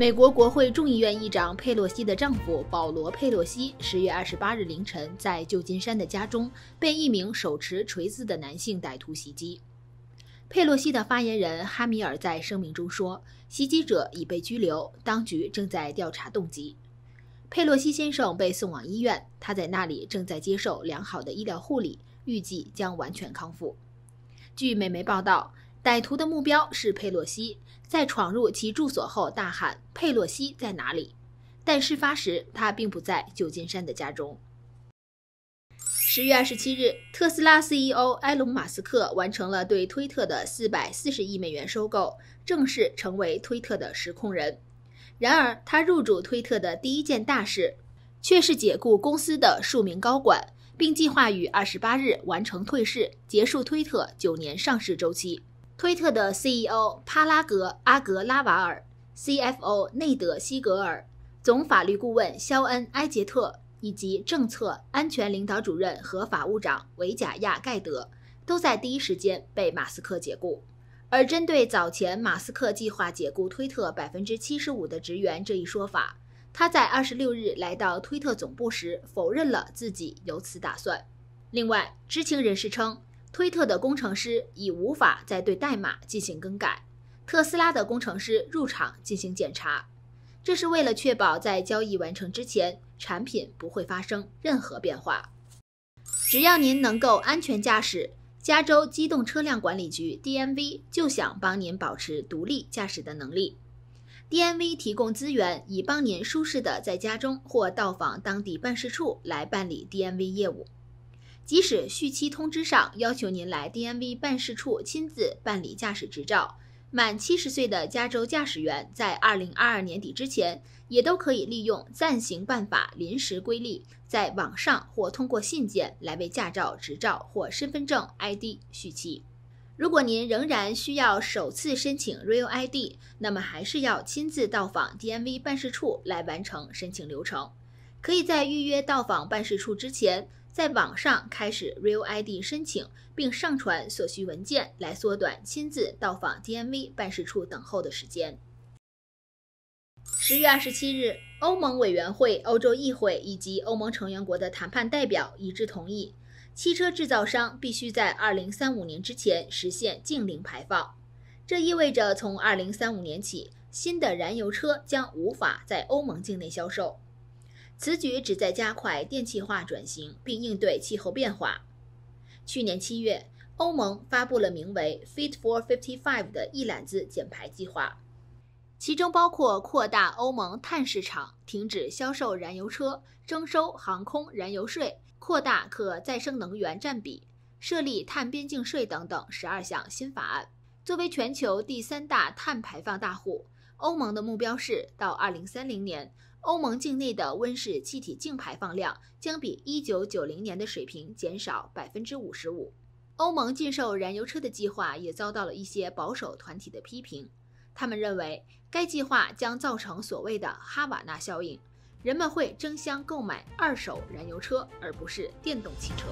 美国国会众议院议长佩洛西的丈夫保罗·佩洛西，十月二十八日凌晨在旧金山的家中被一名手持锤子的男性歹徒袭击。佩洛西的发言人哈米尔在声明中说：“袭击者已被拘留，当局正在调查动机。佩洛西先生被送往医院，他在那里正在接受良好的医疗护理，预计将完全康复。”据美媒报道。歹徒的目标是佩洛西，在闯入其住所后大喊“佩洛西在哪里”，但事发时他并不在旧金山的家中。十月二十七日，特斯拉 CEO 埃隆·马斯克完成了对推特的四百四十亿美元收购，正式成为推特的实控人。然而，他入主推特的第一件大事却是解雇公司的数名高管，并计划于二十八日完成退市，结束推特九年上市周期。推特的 CEO 帕拉格·阿格拉瓦尔、CFO 内德·西格尔、总法律顾问肖恩·埃杰特以及政策安全领导主任和法务长维贾亚·盖德都在第一时间被马斯克解雇。而针对早前马斯克计划解雇推特百分之七十五的职员这一说法，他在二十六日来到推特总部时否认了自己有此打算。另外，知情人士称。推特的工程师已无法再对代码进行更改。特斯拉的工程师入场进行检查，这是为了确保在交易完成之前，产品不会发生任何变化。只要您能够安全驾驶，加州机动车辆管理局 （DMV） 就想帮您保持独立驾驶的能力。DMV 提供资源以帮您舒适的在家中或到访当地办事处来办理 DMV 业务。即使续期通知上要求您来 DMV 办事处亲自办理驾驶执照，满七十岁的加州驾驶员在二零二二年底之前，也都可以利用暂行办法临时规例，在网上或通过信件来为驾照、执照或身份证 ID 续期。如果您仍然需要首次申请 REAL ID，那么还是要亲自到访 DMV 办事处来完成申请流程。可以在预约到访办事处之前。在网上开始 Real ID 申请，并上传所需文件，来缩短亲自到访 DMV 办事处等候的时间。十月二十七日，欧盟委员会、欧洲议会以及欧盟成员国的谈判代表一致同意，汽车制造商必须在二零三五年之前实现净零排放。这意味着从二零三五年起，新的燃油车将无法在欧盟境内销售。此举旨在加快电气化转型，并应对气候变化。去年七月，欧盟发布了名为 “Fit for 55” 的一揽子减排计划，其中包括扩大欧盟碳市场、停止销售燃油车、征收航空燃油税、扩大可再生能源占比、设立碳边境税等等十二项新法案。作为全球第三大碳排放大户，欧盟的目标是到2030年。欧盟境内的温室气体净排放量将比1990年的水平减少55%。欧盟禁售燃油车的计划也遭到了一些保守团体的批评，他们认为该计划将造成所谓的“哈瓦那效应”，人们会争相购买二手燃油车而不是电动汽车。